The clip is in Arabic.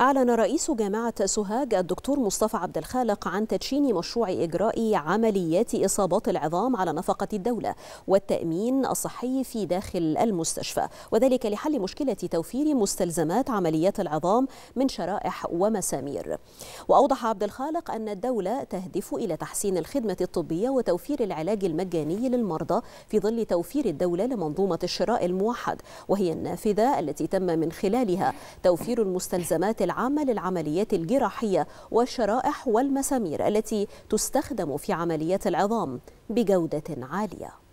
أعلن رئيس جامعة سوهاج الدكتور مصطفى عبد الخالق عن تدشين مشروع إجراء عمليات إصابات العظام على نفقة الدولة والتأمين الصحي في داخل المستشفى وذلك لحل مشكلة توفير مستلزمات عمليات العظام من شرائح ومسامير وأوضح عبد الخالق أن الدولة تهدف إلى تحسين الخدمة الطبية وتوفير العلاج المجاني للمرضى في ظل توفير الدولة لمنظومة الشراء الموحد وهي النافذة التي تم من خلالها توفير المستلزمات العامة للعمليات الجراحية والشرائح والمسامير التي تستخدم في عمليات العظام بجودة عالية